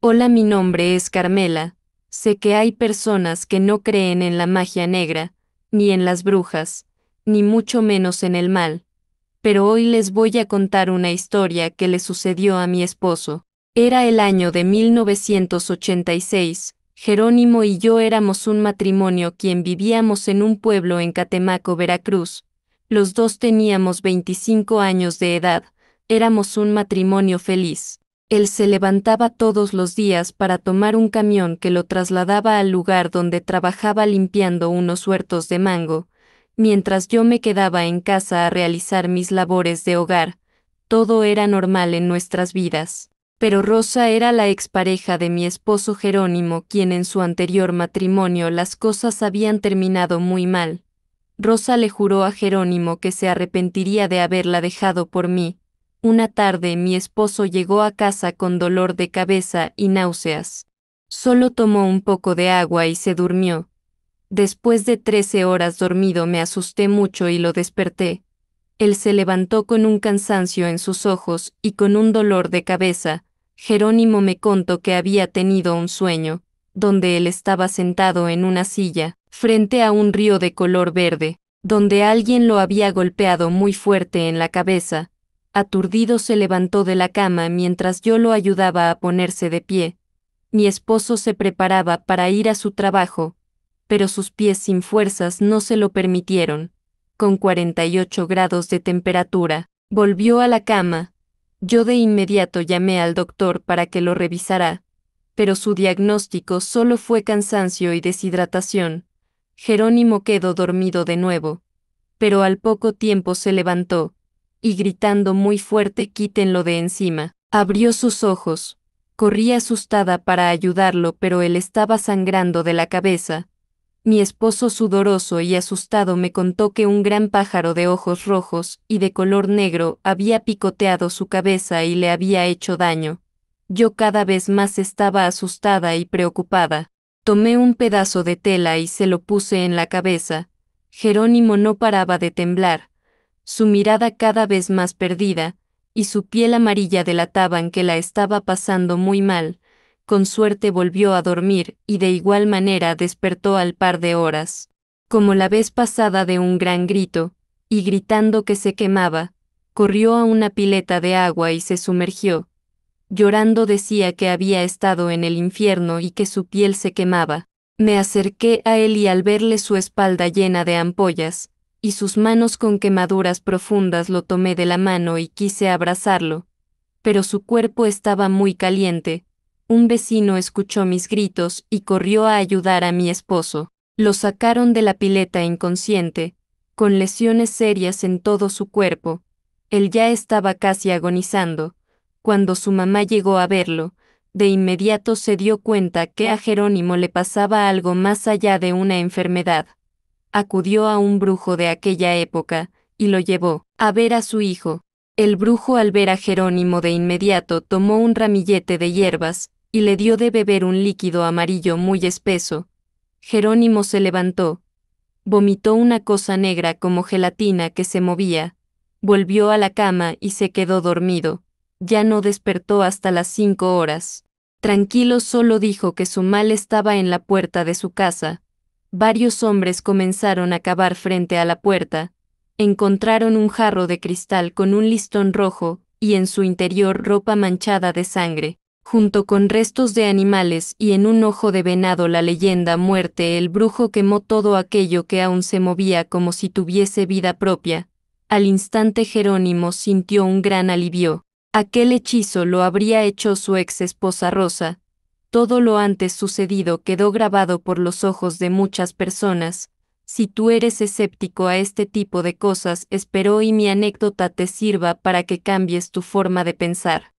Hola, mi nombre es Carmela. Sé que hay personas que no creen en la magia negra, ni en las brujas, ni mucho menos en el mal. Pero hoy les voy a contar una historia que le sucedió a mi esposo. Era el año de 1986. Jerónimo y yo éramos un matrimonio quien vivíamos en un pueblo en Catemaco, Veracruz. Los dos teníamos 25 años de edad. Éramos un matrimonio feliz. Él se levantaba todos los días para tomar un camión que lo trasladaba al lugar donde trabajaba limpiando unos huertos de mango, mientras yo me quedaba en casa a realizar mis labores de hogar. Todo era normal en nuestras vidas. Pero Rosa era la expareja de mi esposo Jerónimo, quien en su anterior matrimonio las cosas habían terminado muy mal. Rosa le juró a Jerónimo que se arrepentiría de haberla dejado por mí, una tarde mi esposo llegó a casa con dolor de cabeza y náuseas. Solo tomó un poco de agua y se durmió. Después de trece horas dormido me asusté mucho y lo desperté. Él se levantó con un cansancio en sus ojos y con un dolor de cabeza. Jerónimo me contó que había tenido un sueño, donde él estaba sentado en una silla, frente a un río de color verde, donde alguien lo había golpeado muy fuerte en la cabeza, Aturdido se levantó de la cama mientras yo lo ayudaba a ponerse de pie. Mi esposo se preparaba para ir a su trabajo, pero sus pies sin fuerzas no se lo permitieron. Con 48 grados de temperatura, volvió a la cama. Yo de inmediato llamé al doctor para que lo revisara, pero su diagnóstico solo fue cansancio y deshidratación. Jerónimo quedó dormido de nuevo, pero al poco tiempo se levantó y gritando muy fuerte quítenlo de encima. Abrió sus ojos. Corrí asustada para ayudarlo, pero él estaba sangrando de la cabeza. Mi esposo sudoroso y asustado me contó que un gran pájaro de ojos rojos y de color negro había picoteado su cabeza y le había hecho daño. Yo cada vez más estaba asustada y preocupada. Tomé un pedazo de tela y se lo puse en la cabeza. Jerónimo no paraba de temblar su mirada cada vez más perdida, y su piel amarilla delataban que la estaba pasando muy mal, con suerte volvió a dormir y de igual manera despertó al par de horas, como la vez pasada de un gran grito, y gritando que se quemaba, corrió a una pileta de agua y se sumergió. Llorando decía que había estado en el infierno y que su piel se quemaba. Me acerqué a él y al verle su espalda llena de ampollas, y sus manos con quemaduras profundas lo tomé de la mano y quise abrazarlo, pero su cuerpo estaba muy caliente. Un vecino escuchó mis gritos y corrió a ayudar a mi esposo. Lo sacaron de la pileta inconsciente, con lesiones serias en todo su cuerpo. Él ya estaba casi agonizando. Cuando su mamá llegó a verlo, de inmediato se dio cuenta que a Jerónimo le pasaba algo más allá de una enfermedad acudió a un brujo de aquella época, y lo llevó a ver a su hijo. El brujo al ver a Jerónimo de inmediato tomó un ramillete de hierbas, y le dio de beber un líquido amarillo muy espeso. Jerónimo se levantó, vomitó una cosa negra como gelatina que se movía, volvió a la cama y se quedó dormido. Ya no despertó hasta las cinco horas. Tranquilo solo dijo que su mal estaba en la puerta de su casa, varios hombres comenzaron a cavar frente a la puerta, encontraron un jarro de cristal con un listón rojo, y en su interior ropa manchada de sangre, junto con restos de animales y en un ojo de venado la leyenda muerte el brujo quemó todo aquello que aún se movía como si tuviese vida propia. Al instante Jerónimo sintió un gran alivio. Aquel hechizo lo habría hecho su ex esposa Rosa, todo lo antes sucedido quedó grabado por los ojos de muchas personas. Si tú eres escéptico a este tipo de cosas, espero y mi anécdota te sirva para que cambies tu forma de pensar.